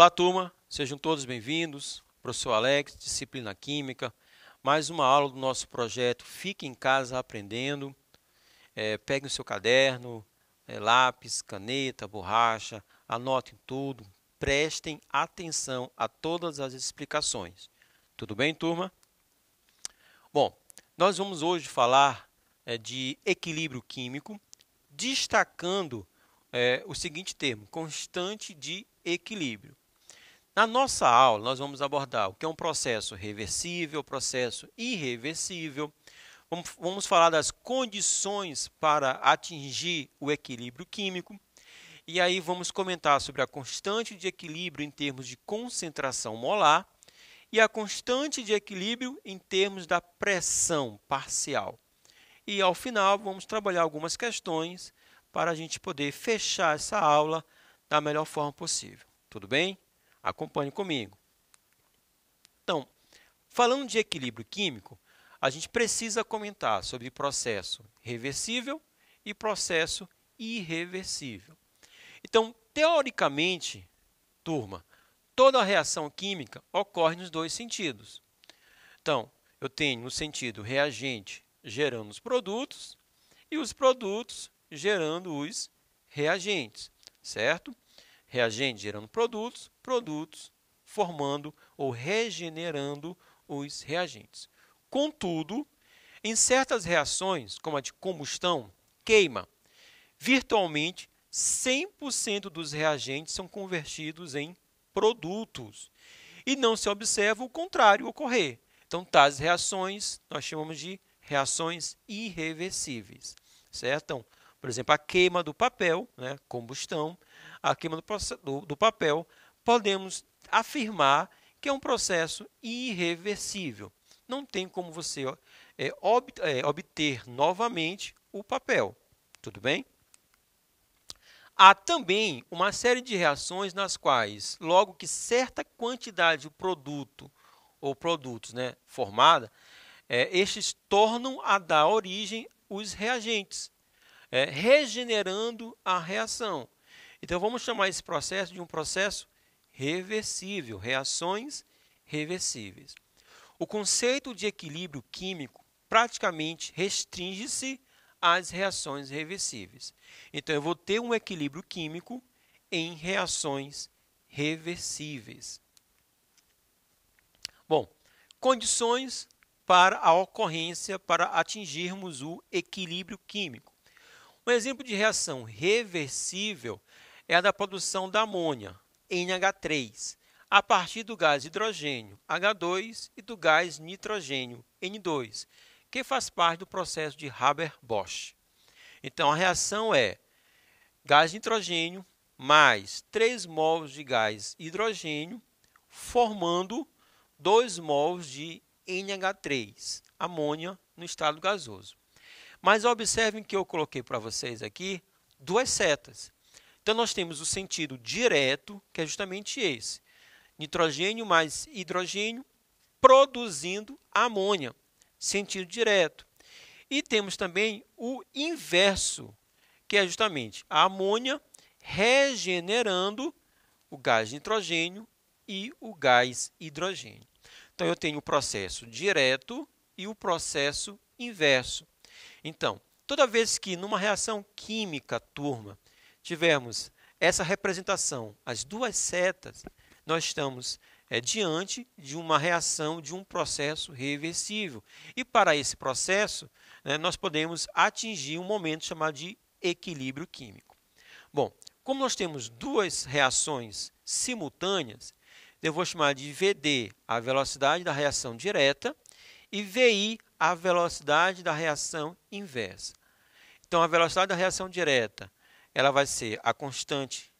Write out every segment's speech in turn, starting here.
Olá, turma, sejam todos bem-vindos. Professor Alex, disciplina Química. Mais uma aula do nosso projeto Fique em Casa Aprendendo. É, pegue o seu caderno, é, lápis, caneta, borracha, anotem tudo. Prestem atenção a todas as explicações. Tudo bem, turma? Bom, nós vamos hoje falar é, de equilíbrio químico, destacando é, o seguinte termo: constante de equilíbrio. Na nossa aula, nós vamos abordar o que é um processo reversível, processo irreversível. Vamos, vamos falar das condições para atingir o equilíbrio químico. E aí vamos comentar sobre a constante de equilíbrio em termos de concentração molar e a constante de equilíbrio em termos da pressão parcial. E ao final vamos trabalhar algumas questões para a gente poder fechar essa aula da melhor forma possível. Tudo bem? Acompanhe comigo. Então, falando de equilíbrio químico, a gente precisa comentar sobre processo reversível e processo irreversível. Então, teoricamente, turma, toda a reação química ocorre nos dois sentidos. Então, eu tenho no sentido reagente gerando os produtos e os produtos gerando os reagentes, certo? Reagente gerando produtos, produtos, formando ou regenerando os reagentes. Contudo, em certas reações, como a de combustão, queima, virtualmente 100% dos reagentes são convertidos em produtos. E não se observa o contrário ocorrer. Então, tais reações nós chamamos de reações irreversíveis, certo? Então, por exemplo, a queima do papel, né, combustão, a queima do, do, do papel podemos afirmar que é um processo irreversível. Não tem como você é, ob, é, obter novamente o papel. Tudo bem? Há também uma série de reações nas quais, logo que certa quantidade de produto ou produtos né, formada, é, estes tornam a dar origem os reagentes, é, regenerando a reação. Então, vamos chamar esse processo de um processo reversível, reações reversíveis. O conceito de equilíbrio químico praticamente restringe-se às reações reversíveis. Então, eu vou ter um equilíbrio químico em reações reversíveis. Bom, condições para a ocorrência, para atingirmos o equilíbrio químico. Um exemplo de reação reversível é a da produção da amônia. NH3, a partir do gás hidrogênio, H2, e do gás nitrogênio, N2, que faz parte do processo de Haber-Bosch. Então, a reação é gás nitrogênio mais 3 mols de gás hidrogênio, formando 2 mols de NH3, amônia, no estado gasoso. Mas observem que eu coloquei para vocês aqui duas setas. Então, nós temos o sentido direto, que é justamente esse: nitrogênio mais hidrogênio produzindo amônia. Sentido direto. E temos também o inverso, que é justamente a amônia regenerando o gás nitrogênio e o gás hidrogênio. Então, eu tenho o processo direto e o processo inverso. Então, toda vez que numa reação química, turma, tivermos essa representação, as duas setas, nós estamos é, diante de uma reação, de um processo reversível. E para esse processo, né, nós podemos atingir um momento chamado de equilíbrio químico. Bom, como nós temos duas reações simultâneas, eu vou chamar de VD a velocidade da reação direta e VI a velocidade da reação inversa. Então, a velocidade da reação direta ela vai ser a constante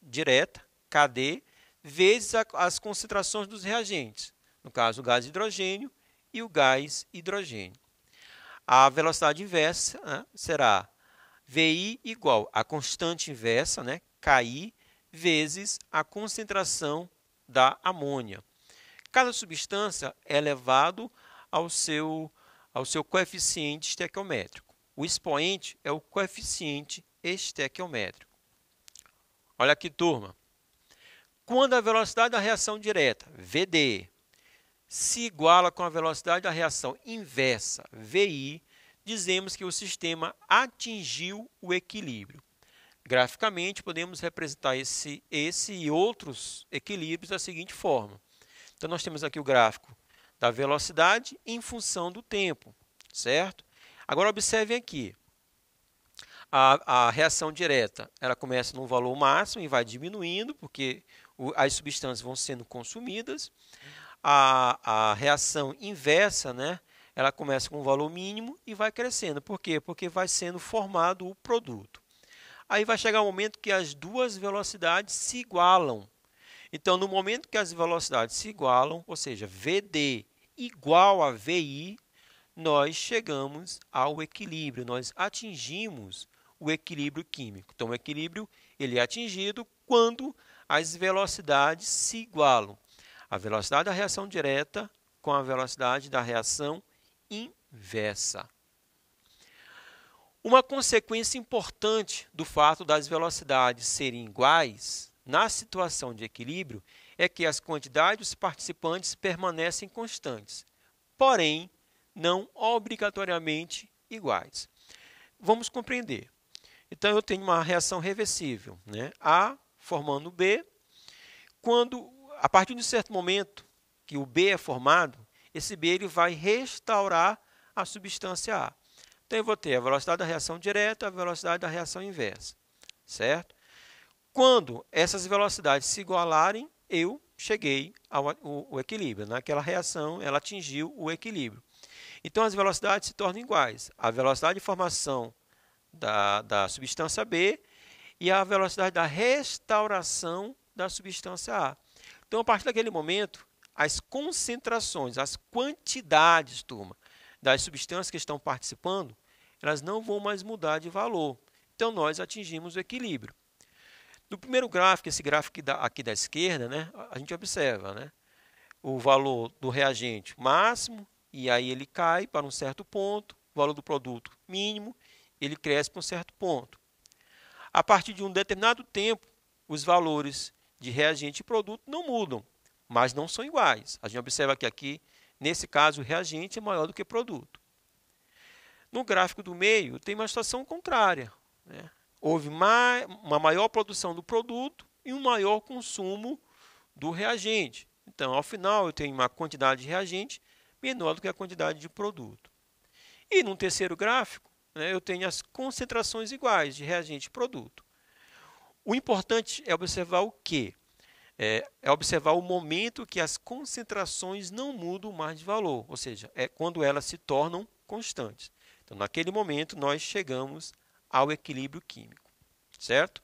direta, Kd, vezes a, as concentrações dos reagentes, no caso o gás hidrogênio e o gás hidrogênio. A velocidade inversa né, será VI igual a constante inversa, né, KI, vezes a concentração da amônia. Cada substância é elevado ao seu, ao seu coeficiente estequiométrico. O expoente é o coeficiente estequiométrico. É Olha aqui, turma. Quando a velocidade da reação direta, VD, se iguala com a velocidade da reação inversa, VI, dizemos que o sistema atingiu o equilíbrio. Graficamente, podemos representar esse, esse e outros equilíbrios da seguinte forma. Então, nós temos aqui o gráfico da velocidade em função do tempo, certo? Agora, observem aqui a, a reação direta ela começa num valor máximo e vai diminuindo, porque o, as substâncias vão sendo consumidas. A, a reação inversa, né, ela começa com um valor mínimo e vai crescendo. Por quê? Porque vai sendo formado o produto. Aí vai chegar o um momento que as duas velocidades se igualam. Então, no momento que as velocidades se igualam, ou seja, VD igual a VI, nós chegamos ao equilíbrio, nós atingimos o equilíbrio químico. Então, o equilíbrio ele é atingido quando as velocidades se igualam. A velocidade da reação direta com a velocidade da reação inversa. Uma consequência importante do fato das velocidades serem iguais na situação de equilíbrio é que as quantidades dos participantes permanecem constantes, porém não obrigatoriamente iguais. Vamos compreender. Então, eu tenho uma reação reversível. Né? A formando B. Quando, a partir de um certo momento que o B é formado, esse B ele vai restaurar a substância A. Então, eu vou ter a velocidade da reação direta e a velocidade da reação inversa. Certo? Quando essas velocidades se igualarem, eu cheguei ao, ao, ao equilíbrio. Naquela reação, ela atingiu o equilíbrio. Então, as velocidades se tornam iguais. A velocidade de formação da, da substância B e a velocidade da restauração da substância A. Então, a partir daquele momento, as concentrações, as quantidades, turma, das substâncias que estão participando, elas não vão mais mudar de valor. Então, nós atingimos o equilíbrio. No primeiro gráfico, esse gráfico aqui da esquerda, né, a gente observa né, o valor do reagente máximo, e aí ele cai para um certo ponto, o valor do produto mínimo, ele cresce para um certo ponto. A partir de um determinado tempo, os valores de reagente e produto não mudam, mas não são iguais. A gente observa que aqui, nesse caso, o reagente é maior do que produto. No gráfico do meio, tem uma situação contrária. Né? Houve uma maior produção do produto e um maior consumo do reagente. Então, ao final, eu tenho uma quantidade de reagente menor do que a quantidade de produto. E num terceiro gráfico, né, eu tenho as concentrações iguais de reagente e produto. O importante é observar o quê? É, é, observar o momento que as concentrações não mudam mais de valor, ou seja, é quando elas se tornam constantes. Então, naquele momento, nós chegamos ao equilíbrio químico, certo?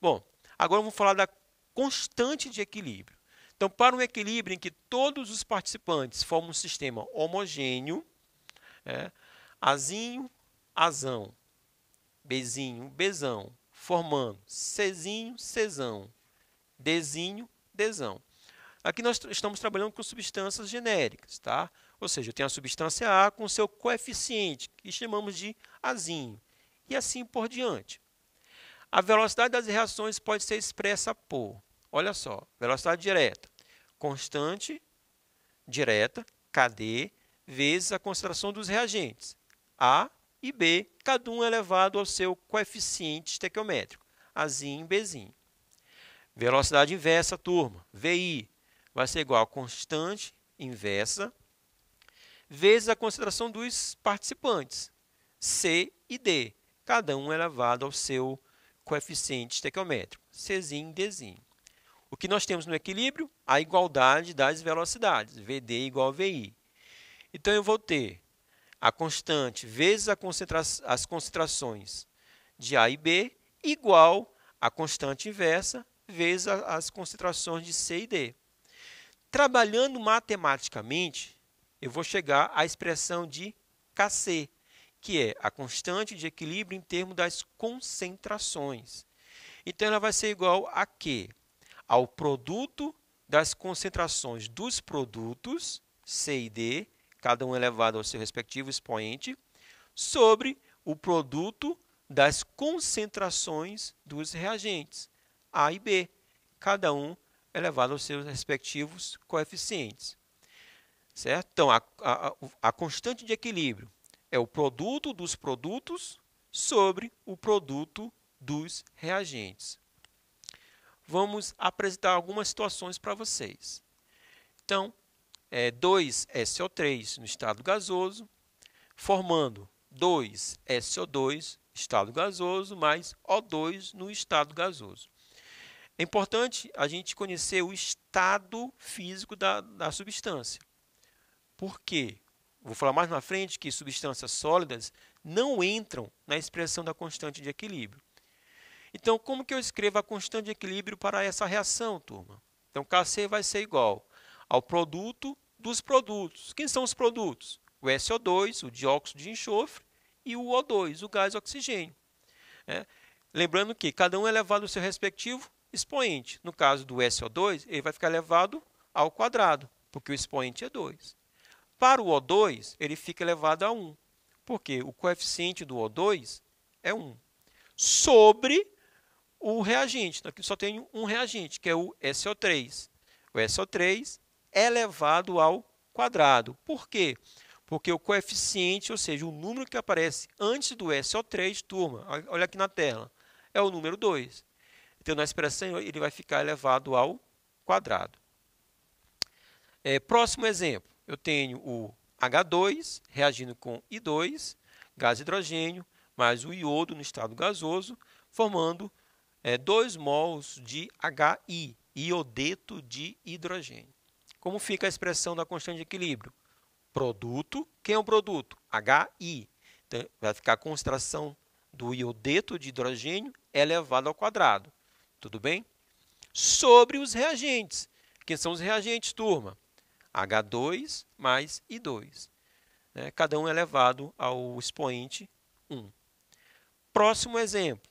Bom, agora vamos falar da constante de equilíbrio. Então, para um equilíbrio em que todos os participantes formam um sistema homogêneo, é, azinho, azão, bezinho, bezão, formando cezinho, cesão, dezinho, desão. Aqui nós estamos trabalhando com substâncias genéricas, tá? Ou seja, eu tenho a substância A com seu coeficiente, que chamamos de Azinho, e assim por diante. A velocidade das reações pode ser expressa por, olha só, velocidade direta, constante, direta, KD, vezes a concentração dos reagentes, A e b, cada um elevado é ao seu coeficiente estequiométrico, azinho e bezinho. Velocidade inversa, turma, VI, vai ser igual a constante inversa vezes a concentração dos participantes, C e D, cada um elevado é ao seu coeficiente estequiométrico, Czinho e Dzinho. O que nós temos no equilíbrio? A igualdade das velocidades, VD igual a VI. Então, eu vou ter a constante vezes a concentra as concentrações de A e B igual a constante inversa vezes a, as concentrações de C e D. Trabalhando matematicamente, eu vou chegar à expressão de KC, que é a constante de equilíbrio em termos das concentrações. Então, ela vai ser igual a quê? Ao produto das concentrações dos produtos, C e D, cada um elevado ao seu respectivo expoente, sobre o produto das concentrações dos reagentes, A e B, cada um elevado aos seus respectivos coeficientes. Certo? Então, a, a, a constante de equilíbrio é o produto dos produtos sobre o produto dos reagentes. Vamos apresentar algumas situações para vocês. Então, é, 2SO3 no estado gasoso, formando 2SO2, estado gasoso, mais O2 no estado gasoso. É importante a gente conhecer o estado físico da, da substância. Por quê? Vou falar mais na frente que substâncias sólidas não entram na expressão da constante de equilíbrio. Então, como que eu escrevo a constante de equilíbrio para essa reação, turma? Então, Kc vai ser igual ao produto dos produtos. Quem são os produtos? O SO2, o dióxido de enxofre, e o O2, o gás oxigênio. É. Lembrando que cada um é elevado ao seu respectivo expoente. No caso do SO2, ele vai ficar elevado ao quadrado, porque o expoente é 2. Para o O2, ele fica elevado a 1, porque o coeficiente do O2 é 1, sobre o reagente. Aqui só tem um reagente, que é o SO3. O SO3 elevado ao quadrado. Por quê? Porque o coeficiente, ou seja, o número que aparece antes do SO3, turma, olha aqui na tela, é o número 2. Então, na expressão, ele vai ficar elevado ao quadrado. É, próximo exemplo, eu tenho o H2 reagindo com I2, gás hidrogênio, mais o iodo no estado gasoso, formando é, 2 mols de HI, iodeto de hidrogênio como fica a expressão da constante de equilíbrio? Produto, quem é o produto? HI. Então, vai ficar a concentração do iodeto de hidrogênio elevado ao quadrado. Tudo bem? Sobre os reagentes. Quem são os reagentes, turma? H2 mais I2. Né? Cada um elevado ao expoente 1. Próximo exemplo.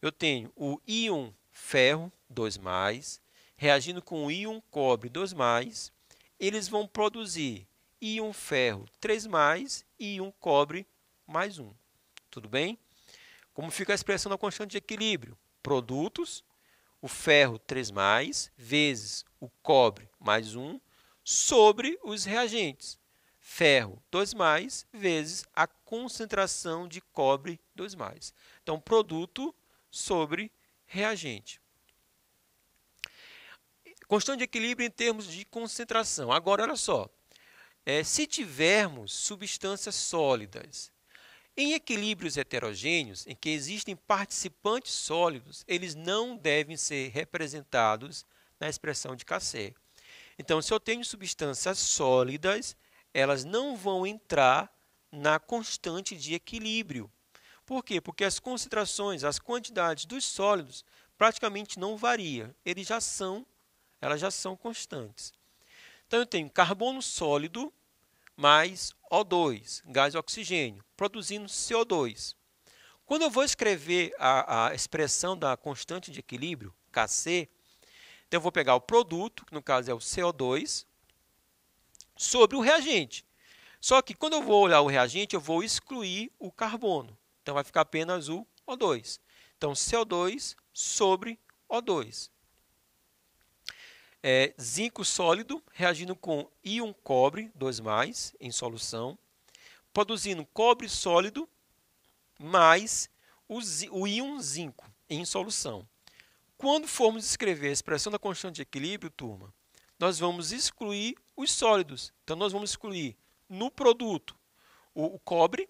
Eu tenho o íon ferro, 2+, reagindo com íon cobre 2, eles vão produzir íon ferro 3 e íon cobre mais 1. Tudo bem? Como fica a expressão da constante de equilíbrio? Produtos, o ferro 3 vezes o cobre mais 1 sobre os reagentes. Ferro 2 vezes a concentração de cobre 2. Então, produto sobre reagente. Constante equilíbrio em termos de concentração. Agora, olha só. É, se tivermos substâncias sólidas em equilíbrios heterogêneos, em que existem participantes sólidos, eles não devem ser representados na expressão de Cassé. Então, se eu tenho substâncias sólidas, elas não vão entrar na constante de equilíbrio. Por quê? Porque as concentrações, as quantidades dos sólidos praticamente não variam. Eles já são elas já são constantes. Então eu tenho carbono sólido mais O2, gás e oxigênio, produzindo CO2. Quando eu vou escrever a, a expressão da constante de equilíbrio, Kc, então eu vou pegar o produto, que no caso é o CO2, sobre o reagente. Só que quando eu vou olhar o reagente, eu vou excluir o carbono. Então vai ficar apenas o O2. Então CO2 sobre O2. É, zinco sólido reagindo com íon cobre, 2 mais, em solução, produzindo cobre sólido mais o, o íon zinco em solução. Quando formos escrever a expressão da constante de equilíbrio, turma, nós vamos excluir os sólidos. Então, nós vamos excluir no produto o, o cobre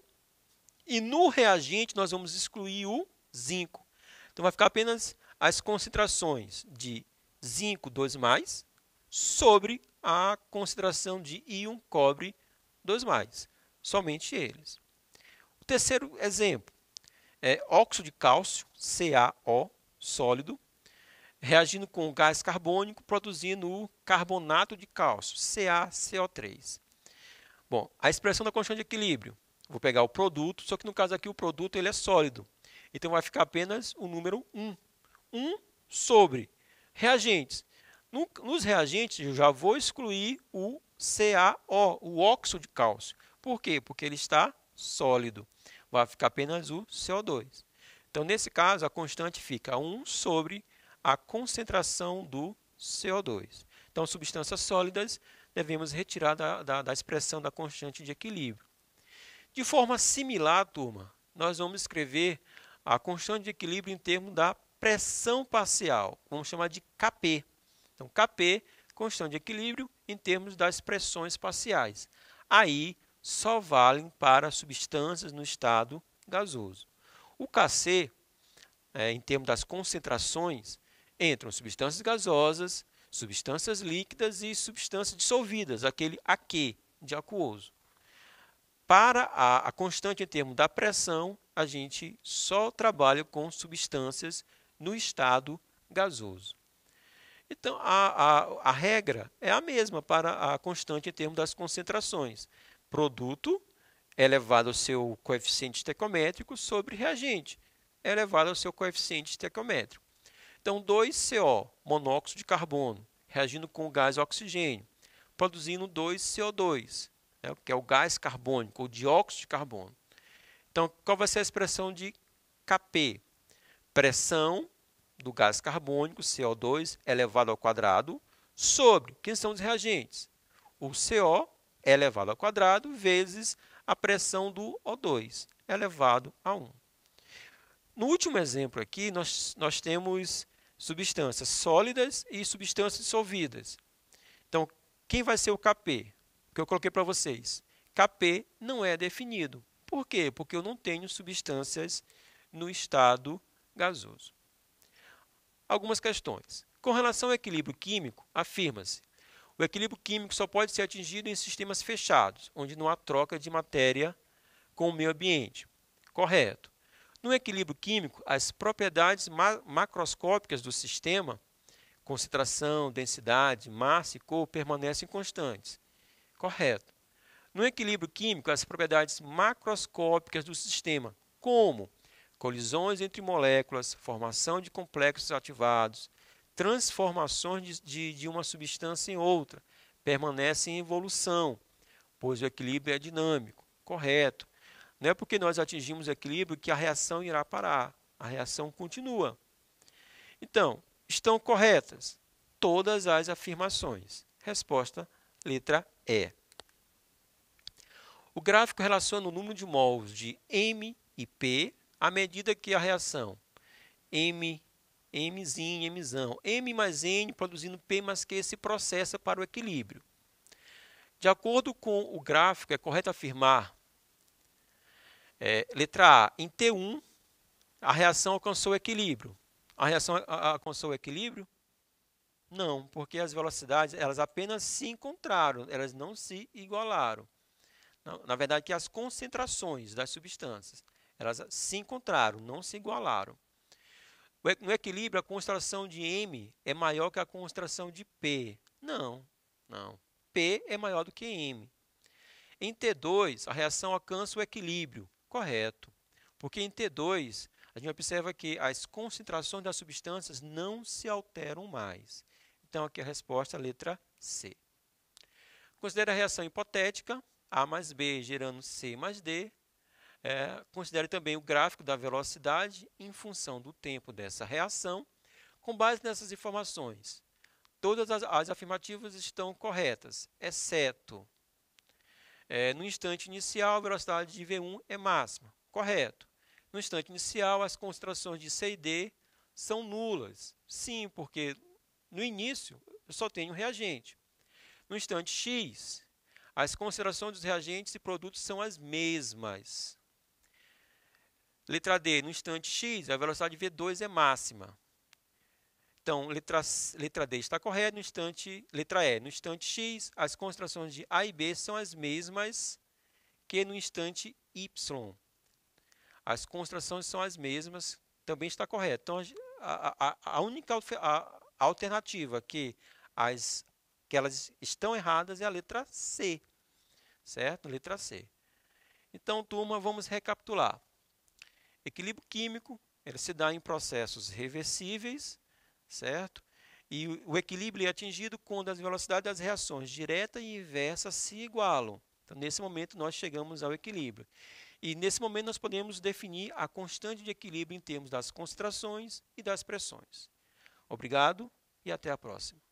e no reagente nós vamos excluir o zinco. Então, vai ficar apenas as concentrações de zinco 2 mais sobre a concentração de íon cobre 2 mais, somente eles. O terceiro exemplo é óxido de cálcio, CaO, sólido, reagindo com o gás carbônico, produzindo o carbonato de cálcio, CaCO3. Bom, a expressão da constante de equilíbrio, vou pegar o produto, só que no caso aqui o produto ele é sólido, então vai ficar apenas o número 1. 1 sobre Reagentes. Nos reagentes, eu já vou excluir o CaO, o óxido de cálcio. Por quê? Porque ele está sólido. Vai ficar apenas o CO2. Então, nesse caso, a constante fica 1 sobre a concentração do CO2. Então, substâncias sólidas devemos retirar da, da, da expressão da constante de equilíbrio. De forma similar, turma, nós vamos escrever a constante de equilíbrio em termos da pressão parcial, vamos chamar de KP. Então, KP, constante de equilíbrio em termos das pressões parciais. Aí, só valem para substâncias no estado gasoso. O KC, é, em termos das concentrações, entram substâncias gasosas, substâncias líquidas e substâncias dissolvidas, aquele AQ de aquoso. Para a, a constante em termos da pressão, a gente só trabalha com substâncias no estado gasoso. Então, a, a, a regra é a mesma para a constante em termos das concentrações. Produto elevado ao seu coeficiente estequiométrico sobre reagente elevado ao seu coeficiente estequiométrico. Então, 2CO, monóxido de carbono, reagindo com o gás oxigênio, produzindo 2CO2, né, que é o gás carbônico, o dióxido de carbono. Então, qual vai ser a expressão de Kp? pressão do gás carbônico, CO2, elevado ao quadrado, sobre, quem são os reagentes? O CO elevado ao quadrado vezes a pressão do O2 elevado a 1. No último exemplo aqui, nós, nós temos substâncias sólidas e substâncias dissolvidas. Então, quem vai ser o Kp? Que eu coloquei para vocês. Kp não é definido. Por quê? Porque eu não tenho substâncias no estado gasoso. Algumas questões. Com relação ao equilíbrio químico, afirma-se: o equilíbrio químico só pode ser atingido em sistemas fechados, onde não há troca de matéria com o meio ambiente. Correto. No equilíbrio químico, as propriedades ma macroscópicas do sistema, concentração, densidade, massa e cor, permanecem constantes. Correto. No equilíbrio químico, as propriedades macroscópicas do sistema, como colisões entre moléculas, formação de complexos ativados, transformações de, de, uma substância em outra, permanecem em evolução, pois o equilíbrio é dinâmico, correto. Não é porque nós atingimos o equilíbrio que a reação irá parar, a reação continua. Então, estão corretas todas as afirmações. Resposta, letra E. O gráfico relaciona o número de mols de M e P à medida que a reação M, Mzinho, Mzão, M mais N produzindo P mais Q se processa para o equilíbrio. De acordo com o gráfico, é correto afirmar, é, letra A, em T1, a reação alcançou o equilíbrio. A reação alcançou o equilíbrio? Não, porque as velocidades elas apenas se encontraram, elas não se igualaram. Na, na verdade, que as concentrações das substâncias. Elas se encontraram, não se igualaram. No equilíbrio, a concentração de M é maior que a concentração de P. Não, não. P é maior do que M. Em T2, a reação alcança o equilíbrio. Correto. Porque em T2, a gente observa que as concentrações das substâncias não se alteram mais. Então, aqui a resposta é a letra C. Considere a reação hipotética, A mais B gerando C mais D, é, considere também o gráfico da velocidade em função do tempo dessa reação. Com base nessas informações, todas as, as afirmativas estão corretas, exceto é, no instante inicial a velocidade de V1 é máxima, correto. No instante inicial as concentrações de C e D são nulas, sim, porque no início eu só tenho reagente. No instante X, as concentrações dos reagentes e produtos são as mesmas. Letra D, no instante x, a velocidade v2 é máxima. Então, letra, letra D está correta, no instante, letra E, no instante x, as concentrações de A e B são as mesmas que no instante y. As concentrações são as mesmas, também está correto. Então, a, a, a única a, alternativa que, as, que elas estão erradas é a letra C, certo? Letra C. Então, turma, vamos recapitular. Equilíbrio químico, ele se dá em processos reversíveis, certo? E o equilíbrio é atingido quando as velocidades das reações direta e inversa se igualam. Então, nesse momento, nós chegamos ao equilíbrio. E nesse momento, nós podemos definir a constante de equilíbrio em termos das concentrações e das pressões. Obrigado e até a próxima.